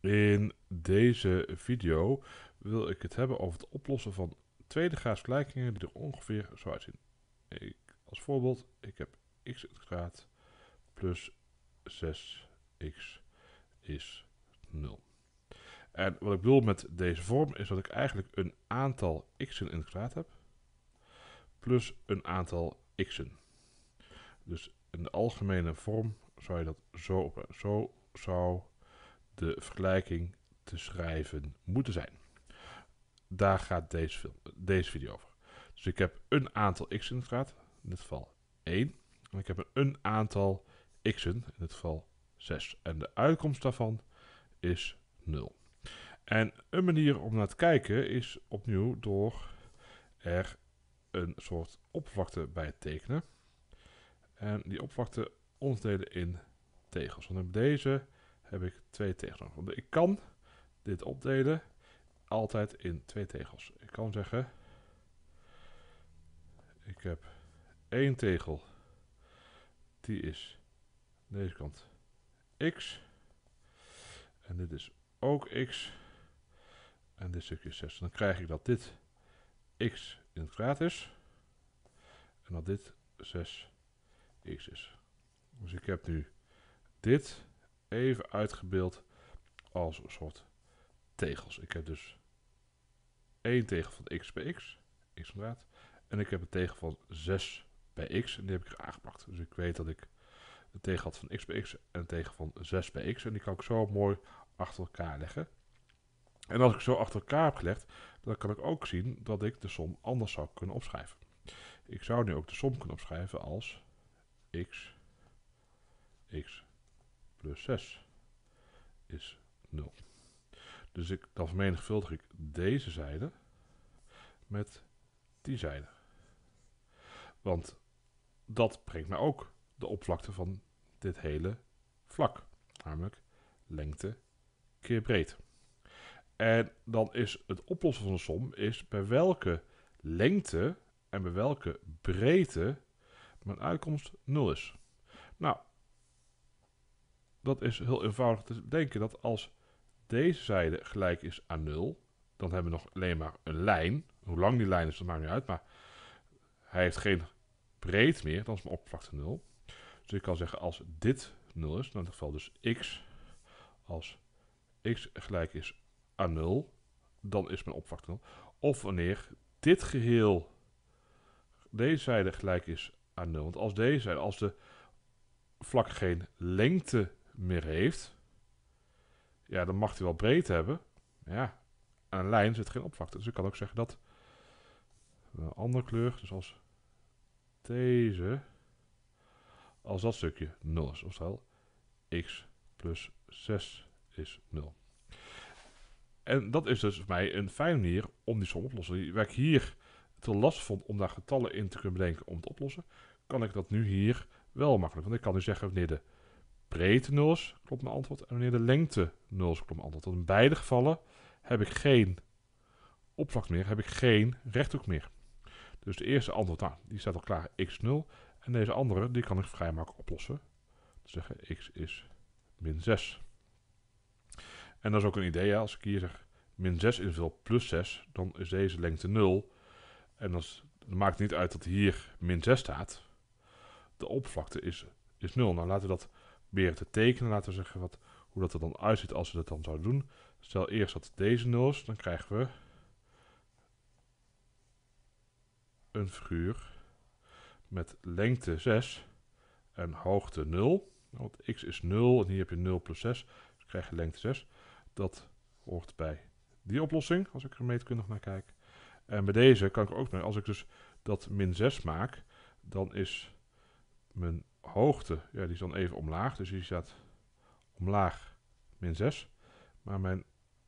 In deze video wil ik het hebben over het oplossen van tweede graads gelijkingen die er ongeveer zo uitzien. Ik, als voorbeeld, ik heb x plus 6x is 0. En wat ik bedoel met deze vorm is dat ik eigenlijk een aantal x'en in het kwadraat heb plus een aantal x'en. Dus in de algemene vorm zou je dat zo op Zo zou de vergelijking te schrijven moeten zijn. Daar gaat deze, deze video over. Dus ik heb een aantal x'en in het graad, in dit geval 1. En ik heb een aantal x'en, in dit geval 6. En de uitkomst daarvan is 0. En een manier om naar te kijken is opnieuw door er een soort oppervlakte bij te tekenen. En die oppervlakte onderdelen in tegels. Dan hebben deze heb ik twee tegels. Want ik kan dit opdelen altijd in twee tegels. Ik kan zeggen, ik heb één tegel, die is deze kant x. En dit is ook x. En dit stukje is 6. Dan krijg ik dat dit x in het kwaad is. En dat dit 6x is. Dus ik heb nu dit even uitgebeeld als een soort tegels. Ik heb dus één tegel van x bij x, x inderdaad. En ik heb een tegel van 6 bij x en die heb ik aangepakt. Dus ik weet dat ik de tegel had van x bij x en een tegel van 6 bij x. En die kan ik zo mooi achter elkaar leggen. En als ik zo achter elkaar heb gelegd, dan kan ik ook zien dat ik de som anders zou kunnen opschrijven. Ik zou nu ook de som kunnen opschrijven als x, x plus 6 is 0. Dus ik, dan vermenigvuldig ik deze zijde met die zijde. Want dat brengt mij ook de oppervlakte van dit hele vlak. Namelijk lengte keer breed. En dan is het oplossen van de som is bij welke lengte en bij welke breedte mijn uitkomst 0 is. Nou, dat is heel eenvoudig te denken dat als deze zijde gelijk is aan 0, dan hebben we nog alleen maar een lijn. Hoe lang die lijn is, dat maakt niet uit, maar hij heeft geen breed meer, dan is mijn oppervlakte 0. Dus ik kan zeggen als dit 0 is, dan in het geval dus x, als x gelijk is aan 0, dan is mijn oppervlakte 0. Of wanneer dit geheel, deze zijde gelijk is aan 0. Want als deze zijde, als de vlak geen lengte meer heeft, ja, dan mag hij wel breed hebben. Ja, aan een lijn zit geen opvakte. Dus ik kan ook zeggen dat een andere kleur, dus als deze, als dat stukje 0 is. Oftewel, x plus 6 is 0. En dat is dus voor mij een fijne manier om die som op te lossen. Waar ik hier te last vond om daar getallen in te kunnen bedenken om te oplossen, kan ik dat nu hier wel makkelijk. Want ik kan nu zeggen wanneer de breedte 0 is, klopt mijn antwoord. En wanneer de lengte 0 is, klopt mijn antwoord. Want in beide gevallen heb ik geen oppervlak meer, heb ik geen rechthoek meer. Dus de eerste antwoord, nou, die staat al klaar, x0. En deze andere, die kan ik vrij makkelijk oplossen. Dus zeggen, x is min 6. En dat is ook een idee, als ik hier zeg min 6 invul plus 6, dan is deze lengte 0. En dat maakt niet uit dat hier min 6 staat. De oppervlakte is, is 0. Nou, laten we dat proberen te tekenen. Laten we zeggen wat, hoe dat er dan uitziet als we dat dan zouden doen. Stel eerst dat deze 0 is, dan krijgen we een figuur met lengte 6 en hoogte 0. Want x is 0 en hier heb je 0 plus 6. Dus krijg je lengte 6. Dat hoort bij die oplossing, als ik er meetkundig naar kijk. En bij deze kan ik ook, als ik dus dat min 6 maak, dan is mijn hoogte, ja, die is dan even omlaag. Dus hier staat omlaag min 6. Maar mijn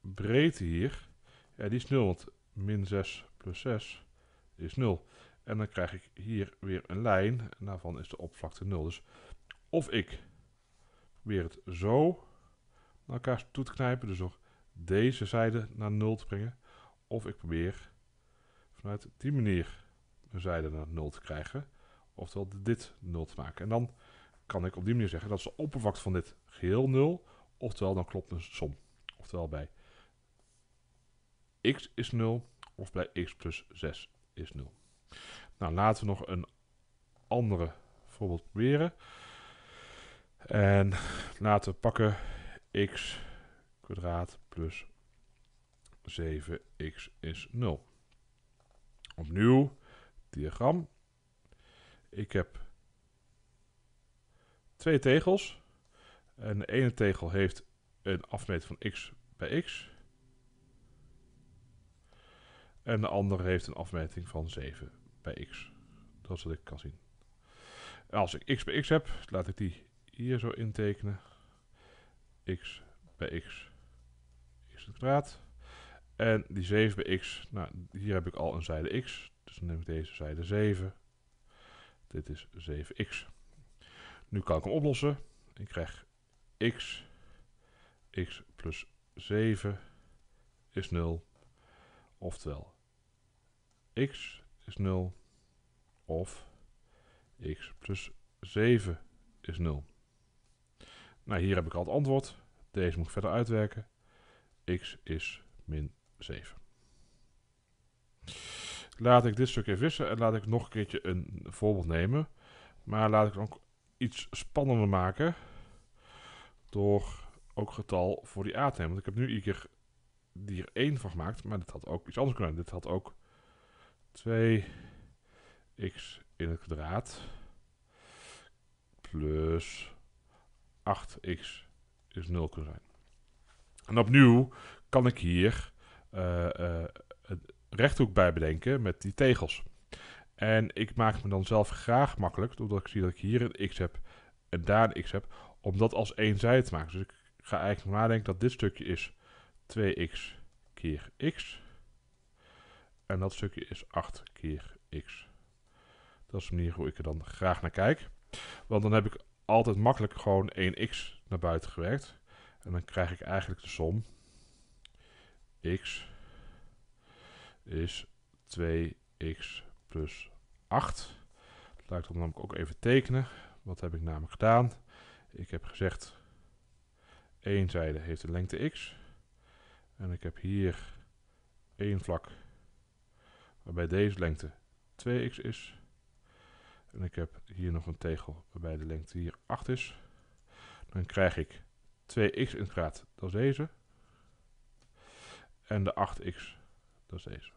breedte hier, ja, die is 0. Want min 6 plus 6 is 0. En dan krijg ik hier weer een lijn. En daarvan is de oppervlakte 0. Dus of ik probeer het zo naar elkaar toe te knijpen. Dus door deze zijde naar 0 te brengen. Of ik probeer vanuit die manier een zijde naar 0 te krijgen. Oftewel dit nul te maken. En dan kan ik op die manier zeggen dat is de oppervlakte van dit geheel 0. Oftewel dan klopt een som. Oftewel bij x is 0 of bij x plus 6 is 0. Nou, laten we nog een andere voorbeeld proberen. En laten we pakken x kwadraat plus 7x is 0. Opnieuw, diagram. Ik heb twee tegels. En de ene tegel heeft een afmeting van x bij x. En de andere heeft een afmeting van 7 bij x. Dat is wat ik kan zien. als ik x bij x heb, laat ik die hier zo intekenen. x bij x is het kwadraat. En die 7 bij x, nou, hier heb ik al een zijde x. Dus dan neem ik deze zijde 7. Dit is 7x. Nu kan ik hem oplossen. Ik krijg x. x plus 7 is 0. Oftewel, x is 0. Of x plus 7 is 0. Nou, hier heb ik al het antwoord. Deze moet ik verder uitwerken. x is min 7 laat ik dit stukje vissen en laat ik nog een keertje een voorbeeld nemen. Maar laat ik het ook iets spannender maken door ook getal voor die A te nemen. Want ik heb nu iedere keer die er 1 van gemaakt, maar dit had ook iets anders kunnen. Dit had ook 2x in het kwadraat plus 8x is 0 kunnen zijn. En opnieuw kan ik hier eh, eh, rechthoek bij bedenken met die tegels. En ik maak me dan zelf graag makkelijk, doordat ik zie dat ik hier een x heb en daar een x heb, om dat als één zij te maken. Dus ik ga eigenlijk nadenken dat dit stukje is 2x keer x. En dat stukje is 8 keer x. Dat is de manier hoe ik er dan graag naar kijk. Want dan heb ik altijd makkelijk gewoon 1x naar buiten gewerkt. En dan krijg ik eigenlijk de som x is 2x plus 8. Laat ik dan namelijk ook even tekenen. Wat heb ik namelijk gedaan? Ik heb gezegd, één zijde heeft een lengte x. En ik heb hier één vlak waarbij deze lengte 2x is. En ik heb hier nog een tegel waarbij de lengte hier 8 is. Dan krijg ik 2x in het graad, dat is deze. En de 8x dat is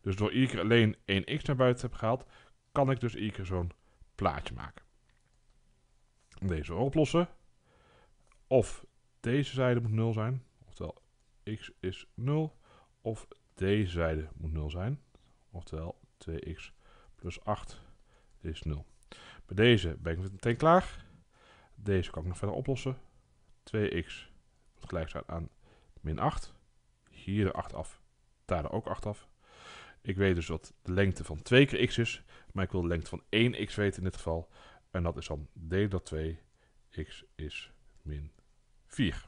Dus door iedere keer alleen 1 x naar buiten heb gehaald, kan ik dus iedere keer zo'n plaatje maken. Deze oplossen. Of deze zijde moet 0 zijn. Oftewel, x is 0. Of deze zijde moet 0 zijn. Oftewel, 2x plus 8 is 0. Bij deze ben ik meteen klaar. Deze kan ik nog verder oplossen. 2x moet gelijk zijn aan min 8. Hier de 8 af daar ook 8 af. Ik weet dus wat de lengte van 2 keer x is, maar ik wil de lengte van 1x weten in dit geval. En dat is dan d door 2, x is min 4.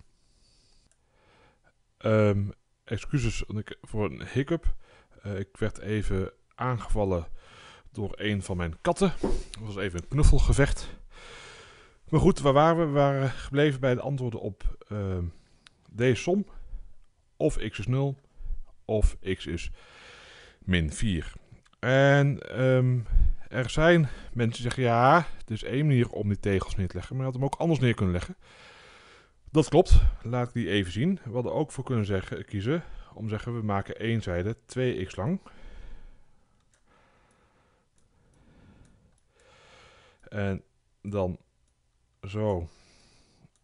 Ehm, excuses voor een hiccup. Eh, ik werd even aangevallen door een van mijn katten. Er was even een knuffelgevecht. Maar goed, waar waren we? We waren gebleven bij de antwoorden op ehm, deze som. Of x is 0 of x is min 4. En ehm, er zijn mensen die zeggen, ja, het is één manier om die tegels neer te leggen, maar je had hem ook anders neer kunnen leggen. Dat klopt, laat ik die even zien. We hadden ook voor kunnen zeggen, kiezen om te zeggen, we maken één zijde 2x lang. En dan zo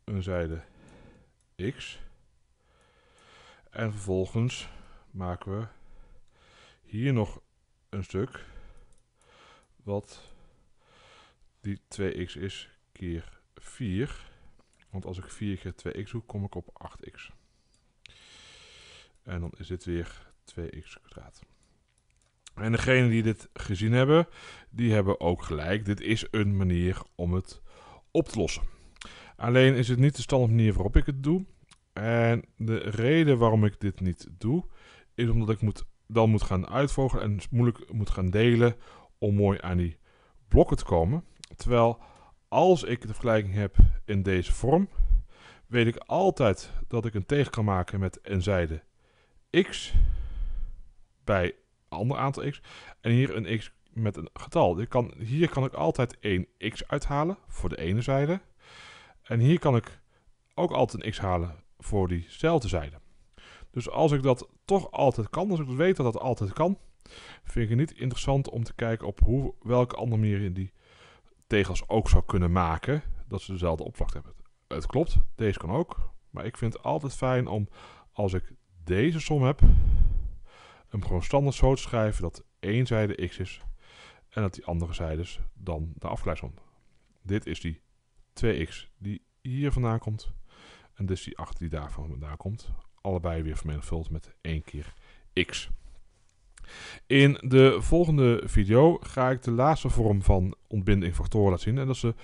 een zijde x. En vervolgens maken we hier nog een stuk wat die 2x is keer 4. Want als ik 4 keer 2x doe, kom ik op 8x. En dan is dit weer 2x kwadraat. En degenen die dit gezien hebben, die hebben ook gelijk. Dit is een manier om het op te lossen. Alleen is het niet de standaard manier waarop ik het doe. En de reden waarom ik dit niet doe, is omdat ik moet, dan moet gaan uitvogelen en moeilijk moet gaan delen om mooi aan die blokken te komen. Terwijl als ik de vergelijking heb in deze vorm, weet ik altijd dat ik een tegen kan maken met een zijde x bij ander aantal x. En hier een x met een getal. Ik kan, hier kan ik altijd 1x uithalen voor de ene zijde. En hier kan ik ook altijd een x halen voor diezelfde zijde. Dus als ik dat toch altijd kan, als ik dus weet dat dat altijd kan, vind ik het niet interessant om te kijken op hoe, welke andere manier je die tegels ook zou kunnen maken, dat ze dezelfde opdracht hebben. Het klopt, deze kan ook, maar ik vind het altijd fijn om, als ik deze som heb, hem gewoon standaard zo te schrijven dat één zijde x is en dat die andere zijde dan de afgeleidsom. Dit is die 2x die hier vandaan komt en dit is die 8 die daar vandaan komt allebei weer vermenigvuld met 1 keer x. In de volgende video ga ik de laatste vorm van ontbinding factoren laten zien. En dat is de